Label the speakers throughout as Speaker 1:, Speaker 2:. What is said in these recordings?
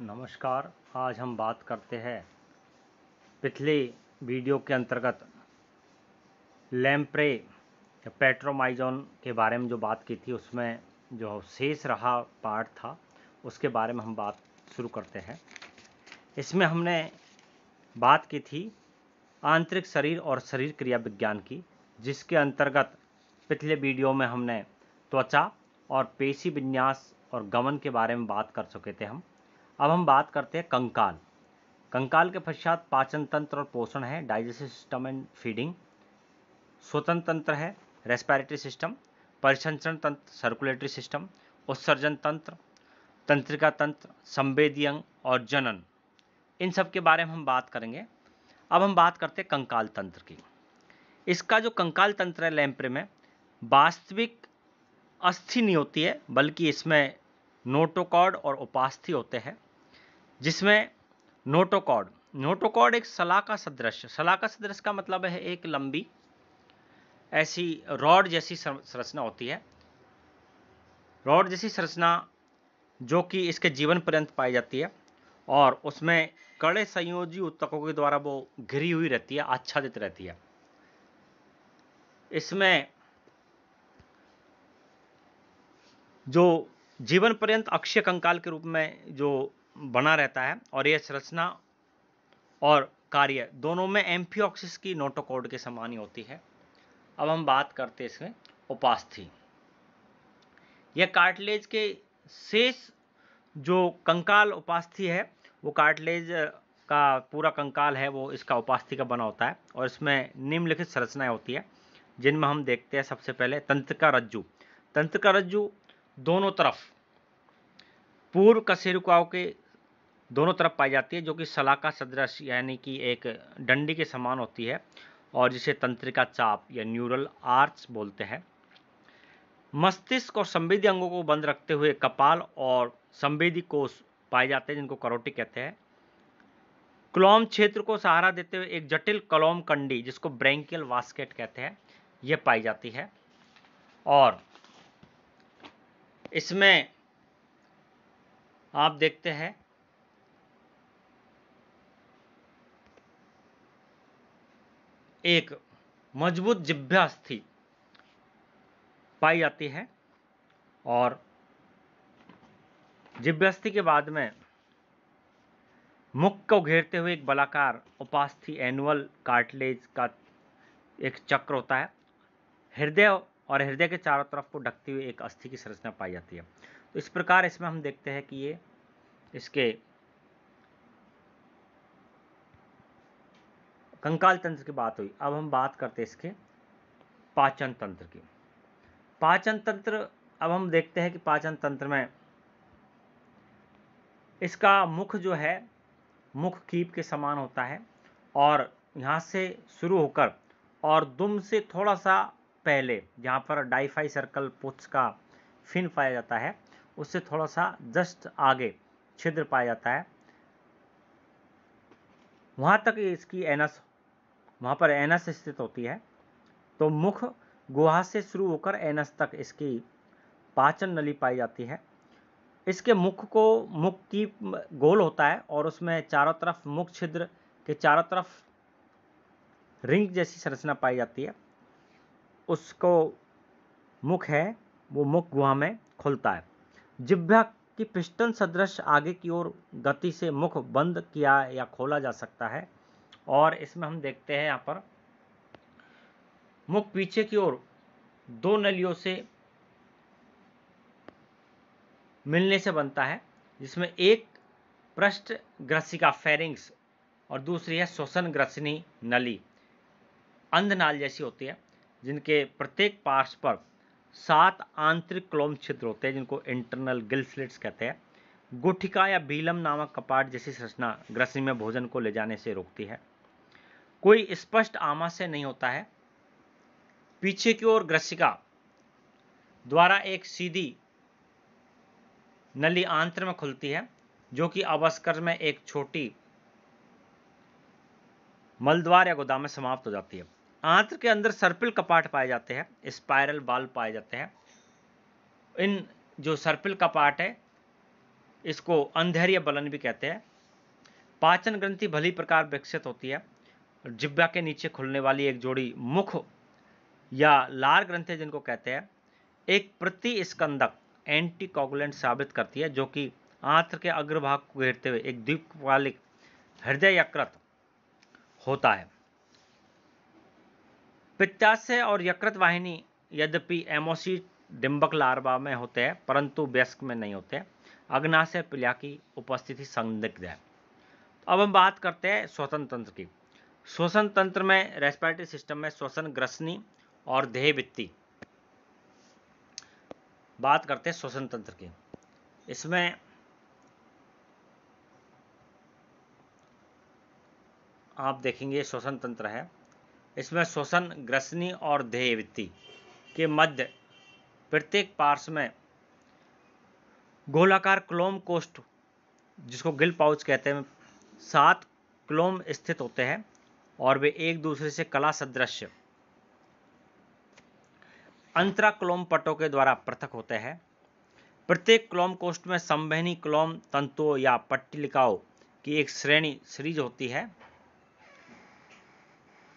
Speaker 1: नमस्कार आज हम बात करते हैं पिछले वीडियो के अंतर्गत लैम्प्रे या पेट्रोमाइजोन के बारे में जो बात की थी उसमें जो शेष रहा पार्ट था उसके बारे में हम बात शुरू करते हैं इसमें हमने बात की थी आंतरिक शरीर और शरीर क्रिया विज्ञान की जिसके अंतर्गत पिछले वीडियो में हमने त्वचा और पेशी विन्यास और गमन के बारे में बात कर चुके थे हम अब हम बात करते हैं कंकाल कंकाल के पश्चात पाचन तंत्र और पोषण है डाइजेस्टिव सिस्टम एंड फीडिंग स्वतंत्र तंत्र है रेस्पिरेटरी सिस्टम परिसंचरण तंत्र सर्कुलेटरी सिस्टम उत्सर्जन तंत्र तंत्रिका तंत्र संवेदी अंग और जनन इन सब के बारे में हम बात करेंगे अब हम बात करते हैं कंकाल तंत्र की इसका जो कंकाल तंत्र है लैम्प्रे में वास्तविक अस्थि नहीं होती है बल्कि इसमें नोटोकॉर्ड और उपास्थि होते हैं जिसमें नोटोकॉड नोटोकॉड एक सलाह का सदृश सलाह का सदृश का मतलब है एक लंबी ऐसी रॉड जैसी संरचना होती है रॉड जैसी संरचना जो कि इसके जीवन पर्यंत पाई जाती है और उसमें कड़े संयोजी उत्तकों के द्वारा वो घिरी हुई रहती है आच्छादित रहती है इसमें जो जीवन पर्यंत अक्षय कंकाल के रूप में जो बना रहता है और यह संरचना और कार्य दोनों में एम्फियोक्सिस की नोटोकोड के समान ही होती है अब हम बात करते हैं इसमें उपास्थि यह कार्टिलेज के शेष जो कंकाल उपास्थि है वो कार्टिलेज का पूरा कंकाल है वो इसका उपास्थि का बना होता है और इसमें निम्नलिखित संरचनाएं होती है जिनमें हम देखते हैं सबसे पहले तंत्रिका रज्जु तंत्रिका रज्जु दोनों तरफ पूर्व कशेरुकाओं के दोनों तरफ पाई जाती है जो कि सलाका सदृश यानी कि एक डंडी के समान होती है और जिसे तंत्रिका चाप या न्यूरल आर्च बोलते हैं मस्तिष्क और संवेदी अंगों को बंद रखते हुए कपाल और संवेदी कोष पाए जाते हैं जिनको करोटी कहते हैं क्लोम क्षेत्र को सहारा देते हुए एक जटिल कलोम कंडी जिसको ब्रैंकियल वास्केट कहते हैं यह पाई जाती है और इसमें आप देखते हैं एक मजबूत जिभ्या अस्थि पाई जाती है और जिभ्यस्थि के बाद में मुख को घेरते हुए एक बलाकार उपास्थि एनुअल कार्टलेज का एक चक्र होता है हृदय और हृदय के चारों तरफ को ढकती हुई एक अस्थि की संरचना पाई जाती है तो इस प्रकार इसमें हम देखते हैं कि ये इसके कंकाल तंत्र की बात हुई अब हम बात करते इसके पाचन तंत्र की पाचन तंत्र अब हम देखते हैं कि पाचन तंत्र में इसका मुख जो है मुख कीप के समान होता है और यहाँ से शुरू होकर और दुम से थोड़ा सा पहले जहाँ पर डाइफाई सर्कल पुच का फिन पाया जाता है उससे थोड़ा सा जस्ट आगे छिद्र पाया जाता है वहाँ तक इसकी एनस वहाँ पर एनस स्थित होती है तो मुख गुहा से शुरू होकर एनस तक इसकी पाचन नली पाई जाती है इसके मुख को मुख की गोल होता है और उसमें चारों तरफ मुख छिद्र के चारों तरफ रिंग जैसी संरचना पाई जाती है उसको मुख है वो मुख गुहा में खुलता है जिभ्या कि पिस्टन सदृश आगे की ओर गति से मुख बंद किया या खोला जा सकता है और इसमें हम देखते हैं यहाँ पर मुख पीछे की ओर दो नलियों से मिलने से बनता है जिसमें एक पृष्ठ ग्रसिका फेरिंग्स और दूसरी है श्वसन ग्रसनी नली अंध नाल जैसी होती है जिनके प्रत्येक पार्श्व पर सात आंतरिक क्लोम छिद्र होते हैं जिनको इंटरनल गिल स्लिट्स कहते हैं गुठिका या बीलम नामक कपाट जैसी संरचना ग्रसनी में भोजन को ले जाने से रोकती है कोई स्पष्ट आमाशय नहीं होता है पीछे की ओर ग्रसिका द्वारा एक सीधी नली आंत्र में खुलती है जो कि अवस्कर में एक छोटी मलद्वार या गोदाम में समाप्त हो जाती है आंत्र के अंदर सर्पिल कपाट पाए जाते हैं स्पायरल बाल पाए जाते हैं इन जो सर्पिल कपाट है इसको अंधेर्य बलन भी कहते हैं पाचन ग्रंथि भली प्रकार विकसित होती है जिब्बा के नीचे खुलने वाली एक जोड़ी मुख या लार ग्रंथि जिनको कहते हैं एक प्रतिस्कंदक एंटीकोगुलेंट साबित करती है जो कि आंत्र के अग्रभाग को घेरते हुए एक द्वीपवालिक हृदय यकृत होता है पित्ताशय और यकृत वाहिनी यद्यपि एमोसी डिम्बक लार्वा में होते हैं परंतु व्यस्क में नहीं होते अग्नाशय पिलिया की उपस्थिति संदिग्ध है तो अब हम बात करते हैं श्वसन तंत्र की श्वसन तंत्र में रेस्पिरेटरी सिस्टम में श्वसन ग्रसनी और देह वित्ति बात करते हैं श्वसन तंत्र की इसमें आप देखेंगे श्वसन तंत्र है इसमें श्वसन ग्रसनी और ध्येयवृत्ति के मध्य प्रत्येक पार्श्व में गोलाकार क्लोम कोष्ठ जिसको गिल पाउच कहते हैं सात क्लोम स्थित होते हैं और वे एक दूसरे से कला सदृश अंतरा क्लोम पटों के द्वारा पृथक होते हैं प्रत्येक क्लोम कोष्ठ में संवहनी क्लोम तंतुओं या पट्टिलिकाओं की एक श्रेणी सीरीज होती है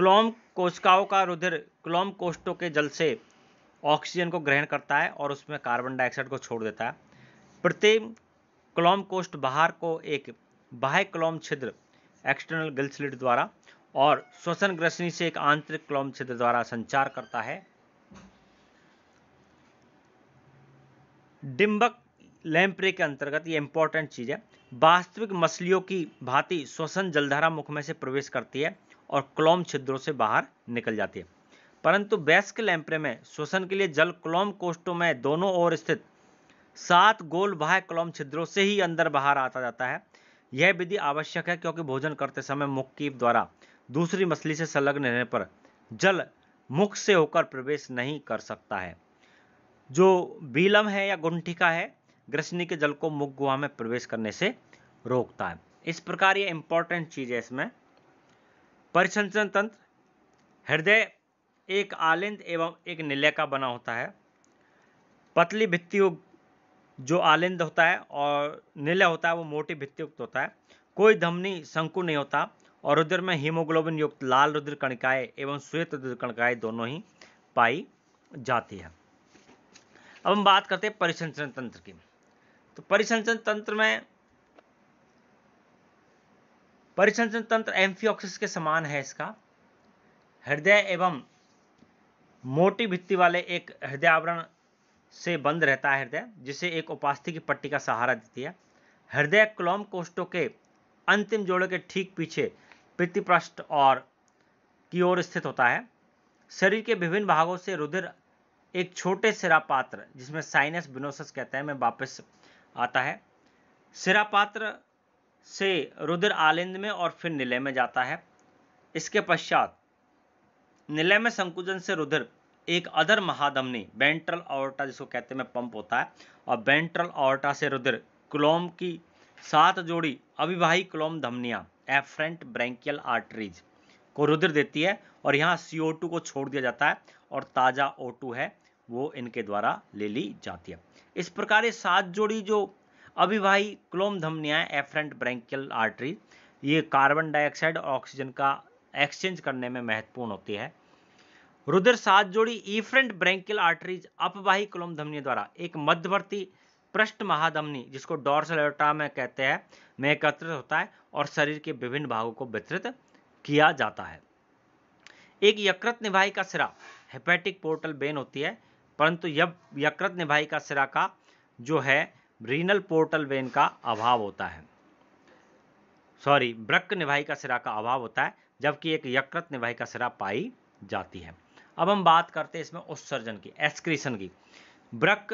Speaker 1: क्लोम कोशिकाओं का रुधिर क्लोम कोष्टों के जल से ऑक्सीजन को ग्रहण करता है और उसमें कार्बन डाइऑक्साइड को छोड़ देता है प्रत्येक क्लोम कोष्ट बाहर को एक बाह्य क्लोम छिद्र एक्सटर्नल गिल द्वारा और श्वसन ग्रसनी से एक आंतरिक क्लोम छिद्र द्वारा संचार करता है डिम्बक लैम्प्रे के अंतर्गत ये इंपॉर्टेंट चीज़ है वास्तविक मछलियों की भांति श्वसन जलधारा मुख में से प्रवेश करती है और क्लोम छिद्रों से बाहर निकल जाती है परंतु बैस्क लैम्प्रे में श्वसन के लिए जल क्लोम कोष्ठों में दोनों ओर स्थित सात गोल बाह्य क्लोम छिद्रों से ही अंदर बाहर आता जाता है यह विधि आवश्यक है क्योंकि भोजन करते समय मुख की द्वारा दूसरी मछली से संलग्न रहने पर जल मुख से होकर प्रवेश नहीं कर सकता है जो बीलम है या गुंठिका है ग्रसनी के जल को मुख गुहा में प्रवेश करने से रोकता है इस प्रकार ये इंपॉर्टेंट चीज़ है इसमें परिसंचन तंत्र हृदय एक आलिंद एवं एक निलय का बना होता है पतली भित्तियुक्त जो आलिंद होता है और निलय होता है वो मोटी भित्तियुक्त होता है कोई धमनी शंकु नहीं होता और रुद्र में हीमोग्लोबिन युक्त लाल रुद्र कणिकाएं एवं श्वेत रुद्र कणिकाएं दोनों ही पाई जाती है अब हम बात करते हैं परिसंचरण तंत्र की तो परिसंचरण तंत्र में परिसंचन तंत्र एम्फियोक्सिस के समान है इसका हृदय एवं मोटी भित्ति वाले एक हृदय आवरण से बंद रहता है हृदय जिसे एक उपास्थि की पट्टी का सहारा देती है हृदय क्लोम कोष्टों के अंतिम जोड़े के ठीक पीछे पित्तिपृष्ठ और की ओर स्थित होता है शरीर के विभिन्न भागों से रुधिर एक छोटे सिरा पात्र जिसमें साइनस बिनोसस कहते हैं में वापस आता है सिरा पात्र से रुद्र आलिंद में और फिर निलय में जाता है इसके पश्चात निलय में संकुचन से रुद्र एक अदर महाधमनी बेंट्रल ऑर्टा जिसको कहते हैं पंप होता है और बेंट्रल ऑर्टा से रुद्र क्लोम की सात जोड़ी अविवाही क्लोम धमनियां एफ्रेंट ब्रैंकियल आर्टरीज को रुद्र देती है और यहाँ सीओ को छोड़ दिया जाता है और ताज़ा ओ है वो इनके द्वारा ले ली जाती है इस प्रकार ये सात जोड़ी जो अभिवाही क्लोमधमनियाँ एफरेंट ब्रैंकियल आर्टरी ये कार्बन डाइऑक्साइड और ऑक्सीजन का एक्सचेंज करने में महत्वपूर्ण होती है रुद्र सात जोड़ी ईफ्रेंट ब्रैंकियल आर्टरीज अपवाही क्लोम धमनी द्वारा एक मध्यवर्ती पृष्ठ महाधमनी जिसको डॉर्सलेटा में कहते हैं में एकत्रित होता है और शरीर के विभिन्न भागों को वितरित किया जाता है एक यकृत निभाई का सिरा हेपेटिक पोर्टल बेन होती है परंतु यब यकृत निभाई का सिरा का जो है रीनल पोर्टल वेन का अभाव होता है सॉरी ब्रक निभाई का सिरा का अभाव होता है जबकि एक यकृत निभाई का सिरा पाई जाती है अब हम बात करते हैं इसमें उत्सर्जन की एक्सक्रीशन की ब्रक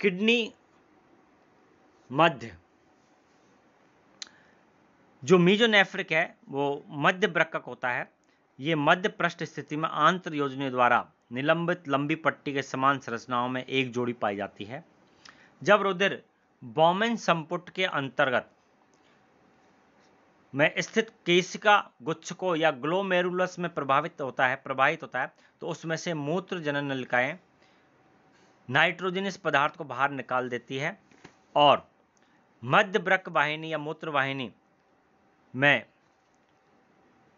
Speaker 1: किडनी मध्य जो मीजोनेफ्रिक है वो मध्य ब्रकक होता है ये मध्य पृष्ठ स्थिति में आंतर योजना द्वारा निलंबित लंबी पट्टी के समान संरचनाओं में एक जोड़ी पाई जाती है जब रुधिर बॉमेन संपुट के अंतर्गत में स्थित केशिका गुच्छ को या ग्लोमेरुलस में प्रभावित होता है प्रभावित होता है तो उसमें से मूत्र जनन नलिकाएं नाइट्रोजनस पदार्थ को बाहर निकाल देती है और मध्य ब्रक वाहिनी या मूत्र वाहिनी में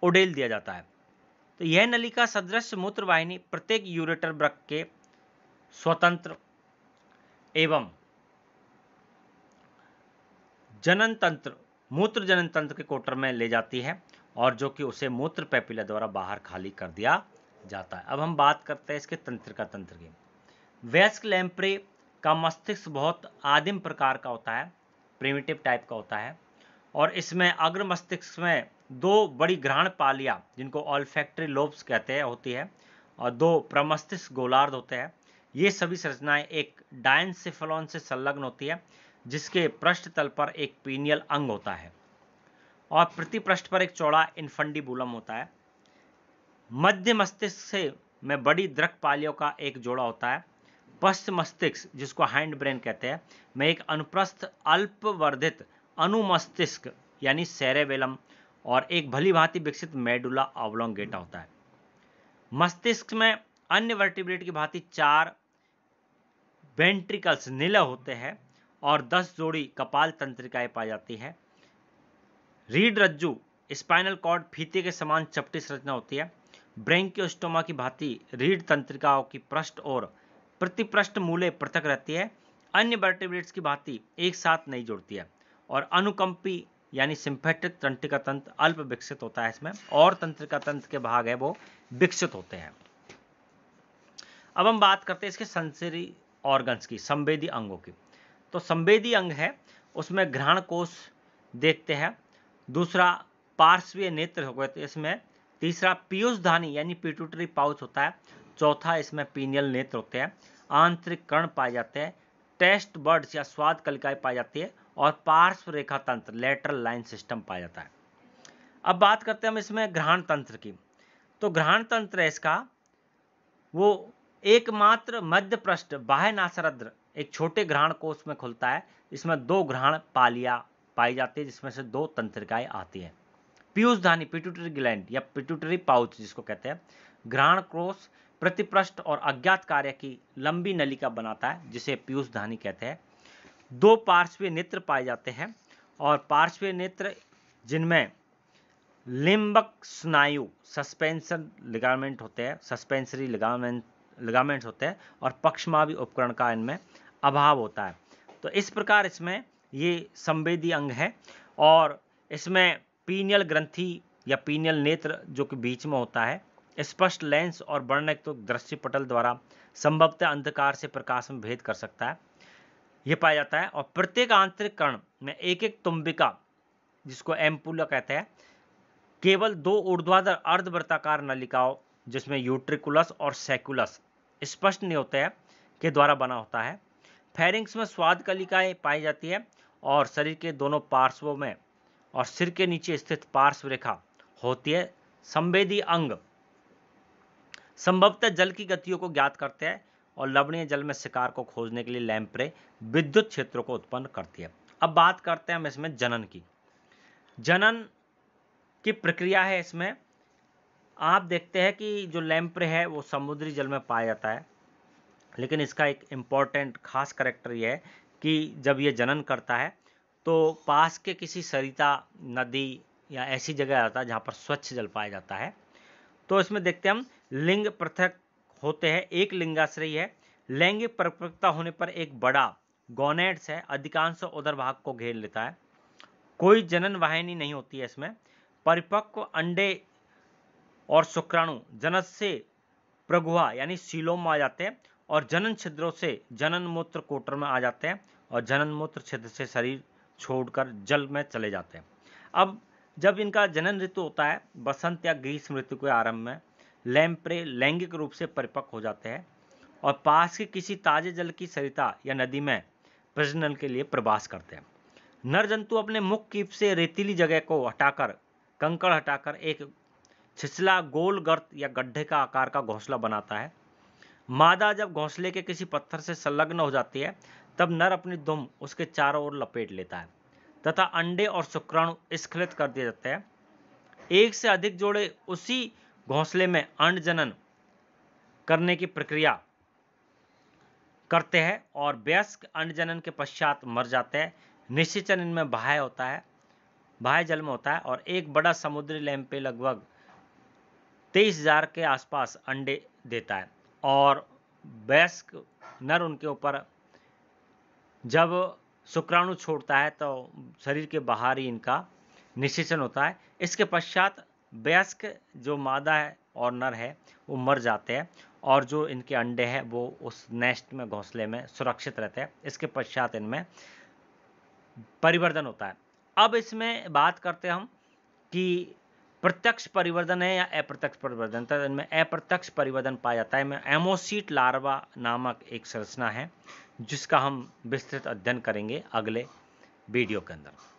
Speaker 1: उडेल दिया जाता है तो यह नलिका सदृश मूत्र वाहिनी प्रत्येक यूरेटर ब्रक के स्वतंत्र एवं जनन तंत्र मूत्र जनन तंत्र के कोटर में ले जाती है और जो कि उसे मूत्र पैपिला द्वारा बाहर खाली कर दिया जाता है अब हम बात करते हैं इसके तंत्र का तंत्र की वैस्क लैम्प्रे का मस्तिष्क बहुत आदिम प्रकार का होता है प्रिमिटिव टाइप का होता है और इसमें अग्र मस्तिष्क में दो बड़ी घ्राण पालिया जिनको ऑलफैक्ट्री लोब्स कहते हैं होती है और दो प्रमस्तिष्क गोलार्ध होते हैं ये सभी संरचनाएं एक डायन से संलग्न होती है जिसके पृष्ठ तल पर एक पीनियल अंग होता है और प्रति पृष्ठ पर एक चौड़ा इन्फंडीबुलम होता है मध्य मस्तिष्क से में बड़ी पालियों का एक जोड़ा होता है पश्च मस्तिष्क जिसको हैंड ब्रेन कहते हैं में एक अनुप्रस्थ अल्पवर्धित अनुमस्तिष्क यानी सेरेबेलम और एक भली भांति विकसित मेडुला आवलोंगेटा होता है मस्तिष्क में अन्य वर्टिब्रेट की भांति चार वेंट्रिकल्स नीले होते हैं और 10 जोड़ी कपाल तंत्रिकाएं पाई जाती है रीड रज्जु स्पाइनल कॉर्ड फीते के समान चपटी संरचना होती है ब्रेंकियोस्टोमा की भांति रीड तंत्रिकाओं की पृष्ठ और प्रतिपृष्ठ मूले पृथक रहती है अन्य बर्टिब्रेट्स की भांति एक साथ नहीं जुड़ती है और अनुकंपी यानी सिंफेटिक तंत्रिका तंत्र अल्प विकसित होता है इसमें और तंत्रिका तंत्र के भाग है वो विकसित होते हैं अब हम बात करते हैं इसके संसरी ऑर्गन्स की संवेदी अंगों की तो संवेदी अंग है उसमें घ्राण कोष देखते हैं दूसरा पार्श्वीय नेत्र हो गए तो इसमें तीसरा पीयूष धानी यानी पिट्यूटरी पाउच होता है चौथा इसमें पीनियल नेत्र होते हैं आंतरिक कर्ण पाए जाते हैं टेस्ट बर्ड्स या स्वाद कलिकाएं पाई जाती है और पार्श्व रेखा तंत्र लेटरल लाइन सिस्टम पाया जाता है अब बात करते हैं हम इसमें ग्रहण तंत्र की तो ग्रहण तंत्र है इसका वो एकमात्र मध्य पृष्ठ बाह्य नासरद्र एक छोटे ग्रहण कोष में खुलता है इसमें दो ग्रहण पालिया पाई जाती है जिसमें से दो तंत्रिकाएं आती हैं पीयूष धानी पिट्यूटरी ग्लैंड या पिट्यूटरी पाउच जिसको कहते हैं ग्रहण कोष प्रतिप्रष्ट और अज्ञात कार्य की लंबी नली का बनाता है जिसे पीयूष धानी कहते हैं दो पार्श्वीय नेत्र पाए जाते हैं और पार्श्वीय नेत्र जिनमें लिम्बक स्नायु सस्पेंशन लिगामेंट होते हैं सस्पेंसरी लिगामेंट लिगामेंट्स होते हैं और पक्षमावी उपकरण का इनमें अभाव होता है तो इस प्रकार इसमें ये संवेदी अंग है और इसमें पीनियल ग्रंथि या पीनियल नेत्र जो कि बीच में होता है स्पष्ट लेंस और वर्णक तो दृश्य पटल द्वारा संभवतः अंधकार से प्रकाश में भेद कर सकता है ये पाया जाता है और प्रत्येक आंतरिक कर्ण में एक एक तुम्बिका जिसको एम्पुला कहते हैं केवल दो ऊर्ध्वाधर अर्धवृत्ताकार नलिकाओं जिसमें यूट्रिकुलस और सेकुलस स्पष्ट नहीं होते हैं के द्वारा बना होता है फेरिंग्स में स्वाद कलिकाएं पाई जाती है और शरीर के दोनों पार्श्वों में और सिर के नीचे स्थित पार्श्व रेखा होती है संवेदी अंग संभवतः जल की गतियों को ज्ञात करते हैं और लवणीय जल में शिकार को खोजने के लिए लैम्प्रे विद्युत क्षेत्रों को उत्पन्न करती है अब बात करते हैं हम इसमें जनन की जनन की प्रक्रिया है इसमें आप देखते हैं कि जो लैम्प्रे है वो समुद्री जल में पाया जाता है लेकिन इसका एक इम्पॉर्टेंट खास करेक्टर यह है कि जब ये जनन करता है तो पास के किसी सरिता नदी या ऐसी जगह आता है जहाँ पर स्वच्छ जल पाया जाता है तो इसमें देखते हैं हम लिंग पृथक होते हैं एक लिंगाश्रय है लैंगिक परिपक्वता होने पर एक बड़ा गोनेट्स है अधिकांश उदर भाग को घेर लेता है कोई जनन वाहिनी नहीं होती है इसमें परिपक्व अंडे और शुक्राणु जनस से प्रगुहा यानी सीलोम आ जाते हैं और जनन छिद्रों से जनन मूत्र कोटर में आ जाते हैं और जनन मूत्र छिद्र से शरीर छोड़कर जल में चले जाते हैं अब जब इनका जनन ऋतु होता है बसंत या ग्रीष्म ऋतु के आरंभ में लैम्प्रे लैंगिक रूप से परिपक्व हो जाते हैं और पास के किसी ताजे जल की सरिता या नदी में प्रजनन के लिए प्रवास करते हैं नर जंतु अपने मुख कीप से रेतीली जगह को हटाकर कंकड़ हटाकर एक छिछला गोल गर्त या गड्ढे का आकार का घोंसला बनाता है मादा जब घोंसले के किसी पत्थर से संलग्न हो जाती है तब नर अपनी दुम उसके चारों ओर लपेट लेता है तथा अंडे और शुक्राणु स्खलित कर दिए जाते हैं एक से अधिक जोड़े उसी घोंसले में अंड जनन करने की प्रक्रिया करते हैं और व्यस्क अंड जनन के पश्चात मर जाते हैं निश्चितन इनमें बाह्य होता है बाह्य जल में होता है और एक बड़ा समुद्री लैम्पे लगभग तेईस हजार के आसपास अंडे देता है और वयस्क नर उनके ऊपर जब शुक्राणु छोड़ता है तो शरीर के बाहर ही इनका निषेचन होता है इसके पश्चात वयस्क जो मादा है और नर है वो मर जाते हैं और जो इनके अंडे हैं वो उस नेस्ट में घोंसले में सुरक्षित रहते हैं इसके पश्चात इनमें परिवर्तन होता है अब इसमें बात करते हम कि प्रत्यक्ष परिवर्धन है या अप्रत्यक्ष परिवर्धन तो इनमें अप्रत्यक्ष परिवर्धन पाया जाता है एमोसीट लार्वा नामक एक संरचना है जिसका हम विस्तृत अध्ययन करेंगे अगले वीडियो के अंदर